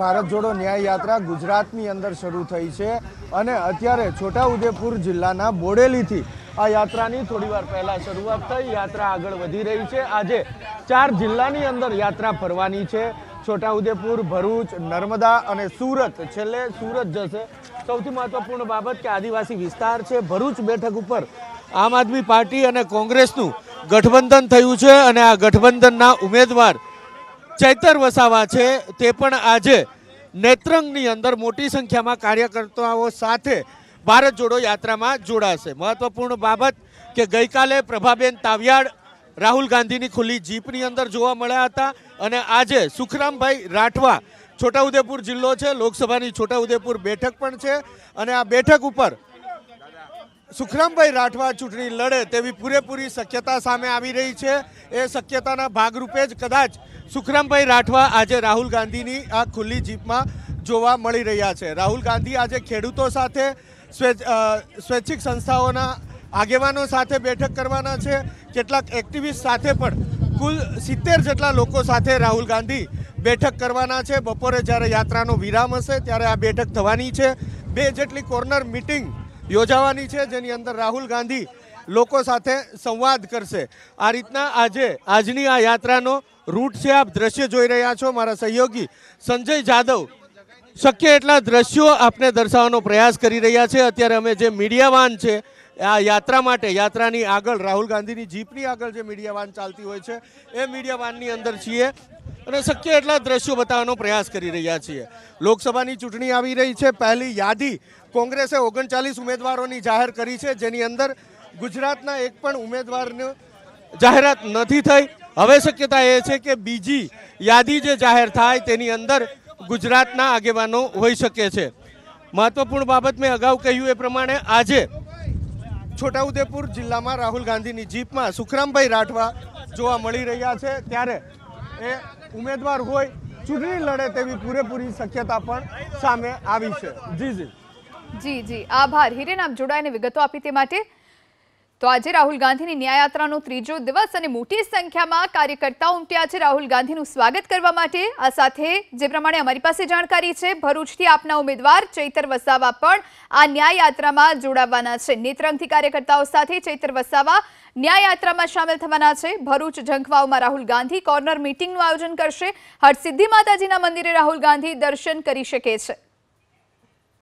ભારત જોડો ન્યાય યાત્રા ગુજરાતની અંદર શરૂ થઈ છે અને અત્યારે છોટાઉદેપુર જિલ્લાના બોડેલીથી આ યાત્રાની થોડીવાર પહેલાં શરૂઆત થઈ યાત્રા આગળ વધી રહી છે આજે ચાર જિલ્લાની અંદર યાત્રા ફરવાની છે છોટાઉદેપુર ભરૂચ નર્મદા અને સુરત છેલ્લે સુરત જશે સૌથી મહત્વપૂર્ણ બાબત કે આદિવાસી વિસ્તાર છે ભરૂચ બેઠક ઉપર આમ આદમી પાર્ટી અને કોંગ્રેસનું ગઠબંધન થયું છે અને આ ગઠબંધનના ઉમેદવાર ચૈતર વસાવા છે તે પણ આજે નેત્રંગની અંદર મોટી સંખ્યામાં કાર્યકર્તાઓ સાથે ભારત જોડો યાત્રામાં જોડાશે મહત્વપૂર્ણ બાબત કે ગઈકાલે પ્રભાબેન તાવિયાડ રાહુલ ગાંધીની ખુલ્લી જીપની અંદર જોવા મળ્યા હતા અને આજે સુખરામભાઈ રાઠવા છોટાઉદેપુર જિલ્લો છે લોકસભાની છોટાઉદેપુર બેઠક પણ છે અને આ બેઠક ઉપર સુખરામભાઈ રાઠવા ચૂંટણી લડે તેવી પૂરેપૂરી શક્યતા સામે આવી રહી છે એ શક્યતાના ભાગરૂપે જ કદાચ સુખરામભાઈ રાઠવા આજે રાહુલ ગાંધીની આ ખુલ્લી જીપમાં જોવા મળી રહ્યા છે રાહુલ ગાંધી આજે ખેડૂતો સાથે સ્વૈચ્છિક સંસ્થાઓના આગેવાનો સાથે બેઠક કરવાના છે કેટલાક એક્ટિવિસ્ટ સાથે પણ કુલ સિત્તેર જેટલા લોકો સાથે રાહુલ ગાંધી બેઠક કરવાના છે બપોરે જ્યારે યાત્રાનો વિરામ હશે ત્યારે આ બેઠક થવાની છે બે જેટલી કોર્નર મિટિંગ યોજાવાની છે જેની અંદર રાહુલ ગાંધી લોકો સાથે સંવાદ કરશે આ રીતના આજે આજની આ યાત્રાનો રૂટ છે આપ દ્રશ્ય જોઈ રહ્યા છો મારા સહયોગી સંજય જાદવ શક્ય એટલા દ્રશ્યો આપને દર્શાવવાનો પ્રયાસ કરી રહ્યા છે અત્યારે અમે જે મીડિયાવાન છે આ યાત્રા માટે યાત્રાની આગળ રાહુલ ગાંધીની જીપની આગળ જે મીડિયાવાન ચાલતી હોય છે એ મીડિયાવાનની અંદર છીએ અને શક્ય એટલા દ્રશ્યો બતાવવાનો પ્રયાસ કરી રહ્યા છીએ લોકસભાની ચૂંટણી આવી રહી છે પહેલી યાદી કોંગ્રેસે ઓગણચાલીસ ઉમેદવારોની જાહેર કરી છે જેની અંદર ગુજરાતના એક પણ ઉમેદવારની જાહેરાત નથી થઈ હવે શક્યતા એ છે કે બીજી યાદી જે જાહેર થાય તેની અંદર ગુજરાતના આગેવાનો હોઈ શકે છે મહત્વપૂર્ણ બાબત મેં અગાઉ કહ્યું એ પ્રમાણે આજે છોટાઉદેપુર જિલ્લામાં રાહુલ ગાંધીની જીપમાં સુખરામભાઈ રાઠવા જોવા મળી રહ્યા છે ત્યારે એ ઉમેદવાર હોય ચૂંટણી લડે તેવી પૂરેપૂરી શક્યતા પણ સામે આવી છે જી જી જી જી આભાર હિરેન આપ જોડાઈને વિગતો આપી તે માટે તો આજે રાહુલ ગાંધીની ન્યાયયાત્રાનો ત્રીજો દિવસ અને મોટી સંખ્યામાં કાર્યકર્તાઓ ઉમટ્યા છે રાહુલ ગાંધીનું સ્વાગત કરવા માટે આ સાથે જે પ્રમાણે અમારી પાસે જાણકારી છે ભરૂચથી આપના ઉમેદવાર ચૈતર વસાવા પણ આ ન્યાયયાત્રામાં જોડાવાના છે નેત્રંગથી કાર્યકર્તાઓ સાથે ચૈતર વસાવા ન્યાયયાત્રામાં સામેલ થવાના છે ભરૂચ ઝંખવાઓમાં રાહુલ ગાંધી કોર્નર મીટિંગનું આયોજન કરશે હરસિદ્ધિ માતાજીના મંદિરે રાહુલ ગાંધી દર્શન કરી શકે છે